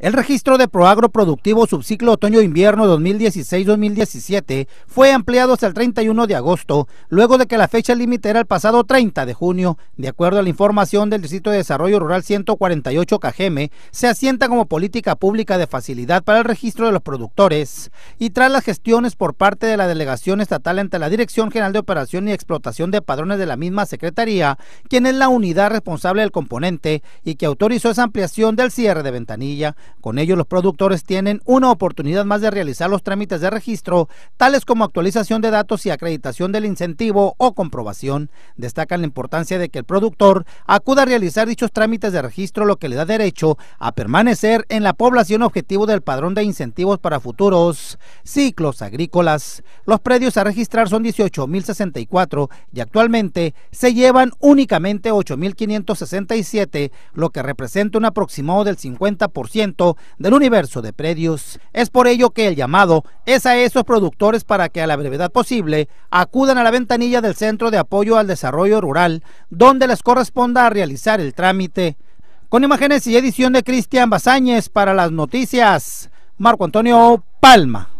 El registro de Proagro Productivo Subciclo Otoño-Invierno 2016-2017 fue ampliado hasta el 31 de agosto, luego de que la fecha límite era el pasado 30 de junio. De acuerdo a la información del Distrito de Desarrollo Rural 148 kgm se asienta como política pública de facilidad para el registro de los productores y tras las gestiones por parte de la Delegación Estatal ante la Dirección General de Operación y Explotación de Padrones de la misma Secretaría, quien es la unidad responsable del componente y que autorizó esa ampliación del cierre de ventanilla. Con ello, los productores tienen una oportunidad más de realizar los trámites de registro, tales como actualización de datos y acreditación del incentivo o comprobación. Destacan la importancia de que el productor acuda a realizar dichos trámites de registro, lo que le da derecho a permanecer en la población objetivo del padrón de incentivos para futuros ciclos agrícolas. Los predios a registrar son 18.064 y actualmente se llevan únicamente 8.567, lo que representa un aproximado del 50% del universo de predios. Es por ello que el llamado es a esos productores para que a la brevedad posible acudan a la ventanilla del Centro de Apoyo al Desarrollo Rural, donde les corresponda realizar el trámite. Con imágenes y edición de Cristian Bazañez para las noticias, Marco Antonio Palma.